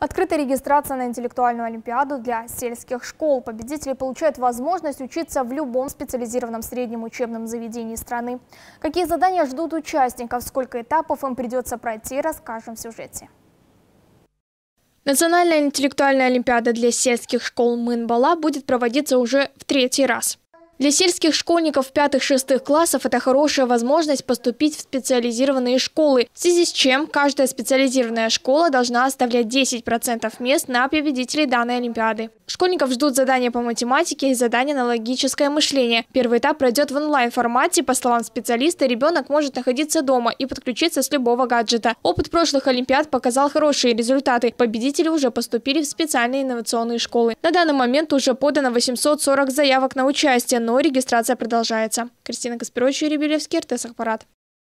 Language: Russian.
Открыта регистрация на интеллектуальную олимпиаду для сельских школ. Победители получают возможность учиться в любом специализированном среднем учебном заведении страны. Какие задания ждут участников, сколько этапов им придется пройти, расскажем в сюжете. Национальная интеллектуальная олимпиада для сельских школ Мынбала будет проводиться уже в третий раз. Для сельских школьников 5-6 классов это хорошая возможность поступить в специализированные школы, в связи с чем каждая специализированная школа должна оставлять 10% мест на победителей данной Олимпиады. Школьников ждут задания по математике и задания на логическое мышление. Первый этап пройдет в онлайн-формате. По словам специалиста, ребенок может находиться дома и подключиться с любого гаджета. Опыт прошлых Олимпиад показал хорошие результаты. Победители уже поступили в специальные инновационные школы. На данный момент уже подано 840 заявок на участие, но регистрация продолжается. Кристина Каспирович, Юрий Белевский, РТС-аппарат.